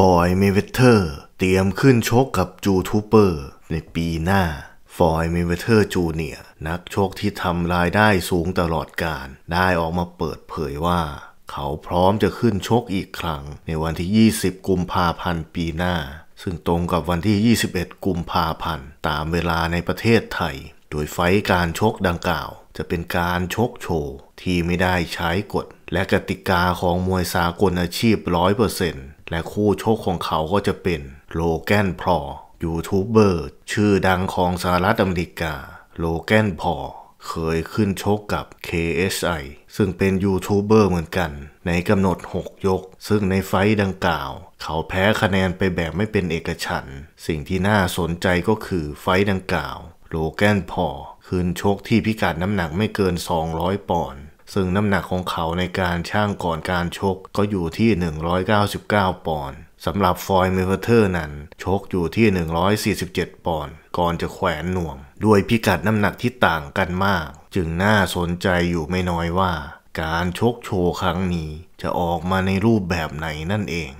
ฟอยเมเวเทอร์ เตรียมขึ้นชกกับจูทูเปอร์ในปีหน้า ฟอยเมเวเทอร์จูเนียนักชกที่ทำรายได้สูงตลอดการ ได้ออกมาเปิดเผยว่า เขาพร้อมจะขึ้นชกอีกครั้ง ในวันที่ 20 กุมภาพันธ์ปีหน้า ซึ่งตรงกับวันที่ 21 กุมภาพันธ์ ตามเวลาในประเทศไทย โดยไฟการชกดังกล่าวจะเป็นการชกโชว์ ที่ไม่ได้ใช้กฎ และกติกาของมวยสากลอาชีพร้อยเปอร์เซ็นตและคู่โชคของเขาก็จะเป็นโลแกนพอยูทูบเบอร์ชื่อดังของสหรัฐอเมริกา โลแกนพอ เคยขึ้นชกกับ KSI ซึ่งเป็นยูทูบเบอร์เหมือนกัน ในกำหนด 6 ยก ซึ่งในไฟดังกล่าวเขาแพ้คะแนนไปแบบไม่เป็นเอกฉันสิ่งที่น่าสนใจก็คือไฟดังกล่าว โลแกนพอขึ้นชกที่พิกัดน้ำหนักไม่เกิน 200ปอนด์ซึ่งน้ำหนักของเขาในการช่างก่อนการชกก็อยู่ที่ 199 ปอนด์สำหรับฟอยมเวเทอร์นั้นชกอยู่ที่ 147 ปอนด์ก่อนจะแขวนหน่วงด้วยพิกัดน้ำหนักที่ต่างกันมาก จึงน่าสนใจอยู่ไม่น้อยว่า การชกโชว์ครั้งนี้จะออกมาในรูปแบบไหนนั่นเอง